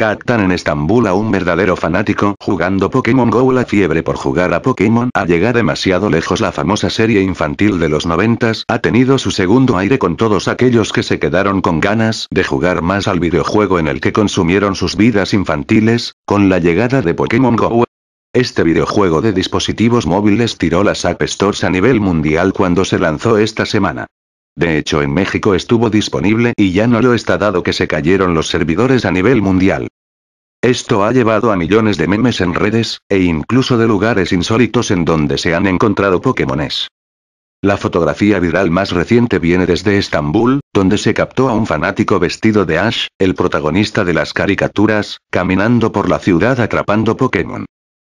Captan en Estambul a un verdadero fanático jugando Pokémon GO. La fiebre por jugar a Pokémon a llegado demasiado lejos. La famosa serie infantil de los noventas ha tenido su segundo aire con todos aquellos que se quedaron con ganas de jugar más al videojuego en el que consumieron sus vidas infantiles, con la llegada de Pokémon GO. Este videojuego de dispositivos móviles tiró las App Stores a nivel mundial cuando se lanzó esta semana. De hecho en México estuvo disponible y ya no lo está dado que se cayeron los servidores a nivel mundial. Esto ha llevado a millones de memes en redes, e incluso de lugares insólitos en donde se han encontrado Pokémones. La fotografía viral más reciente viene desde Estambul, donde se captó a un fanático vestido de Ash, el protagonista de las caricaturas, caminando por la ciudad atrapando Pokémon.